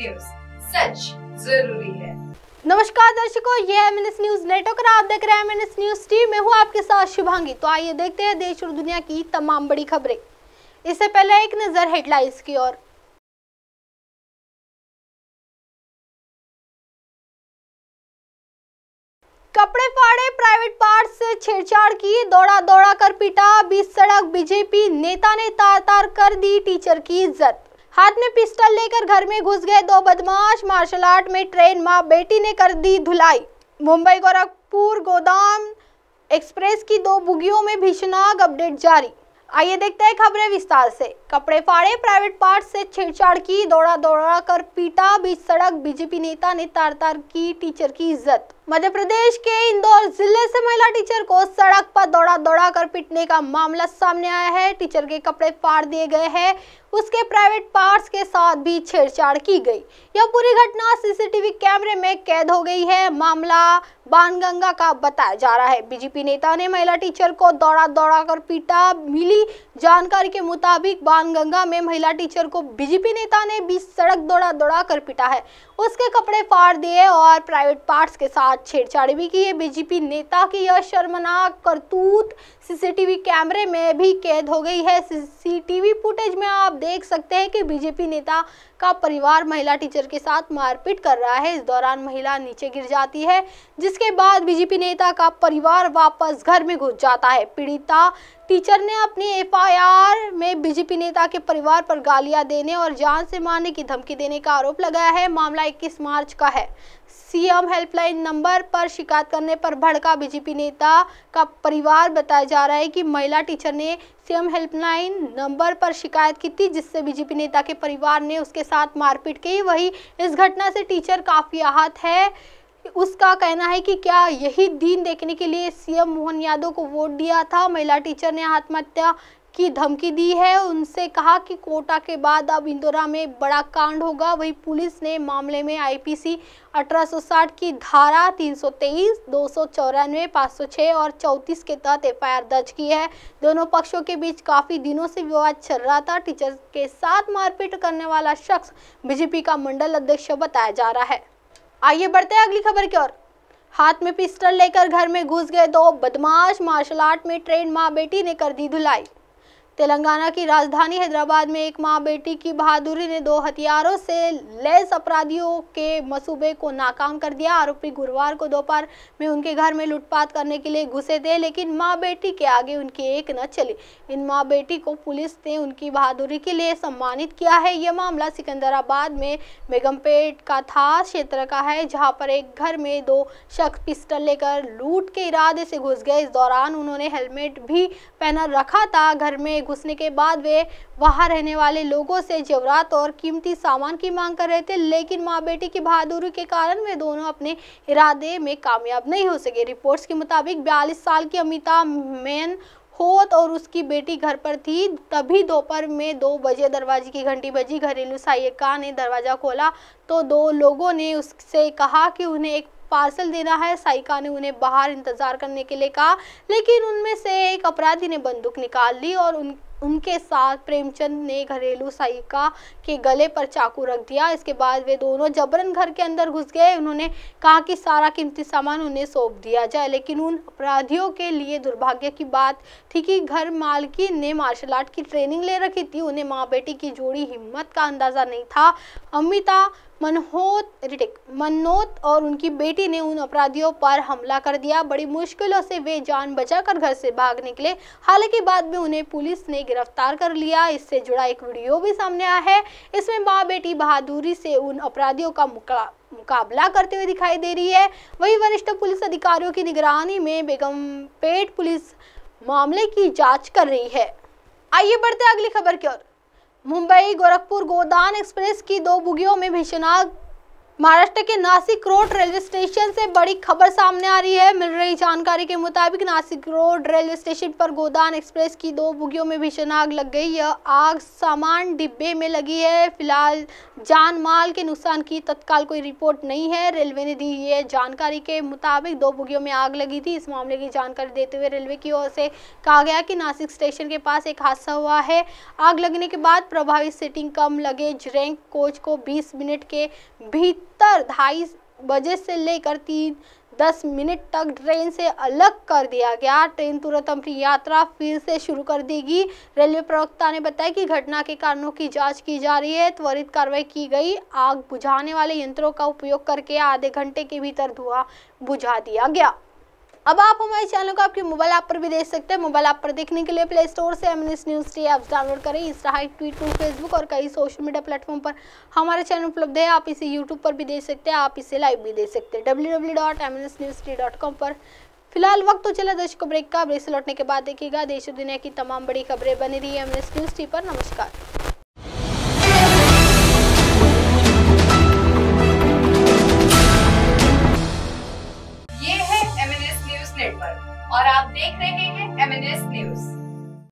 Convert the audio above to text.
news सच जरूरी है नमस्कार दर्शकों ये एम न्यूज नेटवर्क आप देख रहे हैं एम न्यूज टीम में हूँ आपके साथ शुभांगी तो आइए देखते हैं देश और दुनिया की तमाम बड़ी खबरें इससे पहले एक नजर हेडलाइंस की ओर कपड़े फाड़े प्राइवेट पार्ट से छेड़छाड़ की दौड़ा दौड़ा कर पीटा बीस सड़क बीजेपी नेता ने तार तार कर दी टीचर की इज्जत हाथ में पिस्टल लेकर घर में घुस गए दो बदमाश मार्शल आर्ट में ट्रेन माँ बेटी ने कर दी धुलाई मुंबई गोरखपुर गोदाम एक्सप्रेस की दो बुगियों में भीषणाग अपडेट जारी आइए देखते हैं खबरें विस्तार से कपड़े फाड़े प्राइवेट पार्ट से छेड़छाड़ की दौड़ा दौड़ा कर पीटा बीच सड़क बीजेपी नेता ने तार तार की टीचर की इज्जत मध्य प्रदेश के इंदौर जिले से महिला टीचर को सड़क पर दौड़ा दौड़ा कर पीटने का मामला सामने आया है टीचर के कपड़े फाड़ दिए गए हैं उसके प्राइवेट पार्ट्स के साथ भी छेड़छाड़ की गई यह पूरी घटना सीसीटीवी कैमरे में कैद हो गई है मामला बानगंगा का बताया जा रहा है बीजेपी नेता ने महिला टीचर को दौड़ा दौड़ा कर पीटा मिली जानकारी के मुताबिक बानगंगा में महिला टीचर को बीजेपी नेता ने बीच सड़क दौड़ा दौड़ा कर पीटा है उसके कपड़े फाड़ दिए और प्राइवेट पार्ट्स के साथ छेड़छाड़ भी की है बीजेपी नेता की यह शर्मनाक करतूत सीसीटीवी कैमरे में भी कैद हो गई है सीसीटीवी फुटेज में आप देख सकते हैं कि बीजेपी नेता का परिवार महिला टीचर के साथ मारपीट कर रहा है इस दौरान महिला नीचे गिर जाती है जिसके बाद बीजेपी नेता का परिवार वापस घर में घुस जाता है पीड़िता टीचर ने अपनी एफआईआर में बीजेपी नेता के परिवार पर गालियां देने और जान से मारने की धमकी देने का आरोप लगाया है मामला 21 मार्च का है सीएम हेल्पलाइन नंबर पर शिकायत करने पर भड़का बीजेपी नेता का परिवार बताया जा रहा है कि महिला टीचर ने सीएम हेल्पलाइन नंबर पर शिकायत की थी जिससे बीजेपी नेता के परिवार ने उसके साथ मारपीट की वही इस घटना से टीचर काफ़ी आहत है उसका कहना है कि क्या यही दिन देखने के लिए सीएम मोहन यादव को वोट दिया था महिला टीचर ने आत्महत्या की धमकी दी है उनसे कहा कि कोटा के बाद अब इंदौरा में बड़ा कांड होगा वही पुलिस ने मामले में आईपीसी 1860 की धारा 323, सौ 506 और 34 के तहत एफआईआर दर्ज की है दोनों पक्षों के बीच काफ़ी दिनों से विवाद चल रहा था टीचर के साथ मारपीट करने वाला शख्स बीजेपी का मंडल अध्यक्ष बताया जा रहा है आइए बढ़ते हैं अगली खबर की ओर हाथ में पिस्टल लेकर घर में घुस गए दो बदमाश मार्शल आर्ट में ट्रेन माँ बेटी ने कर दी धुलाई तेलंगाना की राजधानी हैदराबाद में एक मां बेटी की बहादुरी ने दो हथियारों से लैस अपराधियों के मसूबे को नाकाम कर दिया आरोपी गुरुवार को दोपहर में उनके घर में लूटपाट करने के लिए घुसे थे लेकिन माँ बेटी के आगे उनकी एक न चली इन माँ बेटी को पुलिस ने उनकी बहादुरी के लिए सम्मानित किया है यह मामला सिकंदराबाद में बेगमपेट का था क्षेत्र का है जहाँ पर एक घर में दो शख्स पिस्टल लेकर लूट के इरादे से घुस गए इस दौरान उन्होंने हेलमेट भी पहना रखा था घर में घुसने के बाद वे वहां रहने वाले लोगों से जेवरात और कीमती सामान की मांग कर रहे थे लेकिन माँ बेटी की बहादुरी के कारण वे दोनों अपने इरादे में कामयाब नहीं हो सके रिपोर्ट्स के मुताबिक बयालीस साल की अमिता मैन होत और उसकी बेटी घर पर थी तभी दोपहर में दो बजे दरवाजे की घंटी बजी घरेलू सहायिका ने दरवाज़ा खोला तो दो लोगों ने उससे कहा कि उन्हें एक पार्सल देना है साइका ने उन्हें बाहर इंतजार करने के लिए कहा लेकिन उनमें से एक अपराधी ने बंदूक निकाल ली और उन उनके साथ प्रेमचंद ने घरेलू सहायिका के गले पर चाकू रख दिया इसके बाद वे दोनों जबरन घर के अंदर घुस गए उन्होंने कहा कि सारा कीमती सामान उन्हें सौंप दिया जाए लेकिन उन अपराधियों के लिए दुर्भाग्य की बात थी कि घर मालकिन ने मार्शल आर्ट की ट्रेनिंग ले रखी थी उन्हें माँ बेटी की जोड़ी हिम्मत का अंदाज़ा नहीं था अमिता मनहोत रिटिक मनोत और उनकी बेटी ने उन अपराधियों पर हमला कर दिया बड़ी मुश्किलों से वे जान बचाकर घर से भाग निकले हालांकि बाद में उन्हें पुलिस ने गिरफ्तार कर लिया इससे जुड़ा एक वीडियो भी सामने आया है इसमें माँ बेटी बहादुरी से उन अपराधियों का मुकाबला मुकाबला करते हुए दिखाई दे रही है वही वरिष्ठ पुलिस अधिकारियों की निगरानी में बेगमपेट पुलिस मामले की जांच कर रही है आइए बढ़ते अगली खबर की ओर मुंबई गोरखपुर गोदान एक्सप्रेस की दो बुगियों में भीषण आग महाराष्ट्र के नासिक रोड रेलवे स्टेशन से बड़ी खबर सामने आ रही है मिल रही जानकारी के मुताबिक नासिक रोड रेलवे स्टेशन पर गोदान एक्सप्रेस की दो बुगियों में भीषण आग लग गई यह आग सामान डिब्बे में लगी है फिलहाल जान माल के नुकसान की तत्काल कोई रिपोर्ट नहीं है रेलवे ने दी ये जानकारी के मुताबिक दो बुगियों में आग लगी थी इस मामले की जानकारी देते हुए रेलवे की ओर से कहा गया कि नासिक स्टेशन के पास एक हादसा हुआ है आग लगने के बाद प्रभावित sitting cum luggage rake coach को बीस मिनट के भीतर अधिकतर ढाई बजे से लेकर तीन दस मिनट तक ट्रेन से अलग कर दिया गया ट्रेन तुरंत अपनी यात्रा फिर से शुरू कर देगी रेलवे प्रवक्ता ने बताया कि घटना के कारणों की जांच की जा रही है त्वरित कार्रवाई की गई आग बुझाने वाले यंत्रों का उपयोग करके आधे घंटे के भीतर धुआं बुझा दिया गया अब आप हमारे चैनल को आपके मोबाइल ऐप पर भी देख सकते हैं मोबाइल ऐप पर देखने के लिए प्ले स्टोर से M news T apps download करें इंस्टाइट ट्विटर फेसबुक और कई सोशल मीडिया प्लेटफॉर्म पर हमारा चैनल उपलब्ध है आप इसे यूट्यूब पर भी देख सकते हैं आप इसे लाइव भी देख सकते हैं डब्ल्यू पर फिलहाल वक्त तो चला दर्शकों को ब्रेक का ब्रेक से लौटने के बाद देखिएगा देश और दुनिया की तमाम बड़ी खबरें बनी रही है एम न्यूज़ टी पर नमस्कार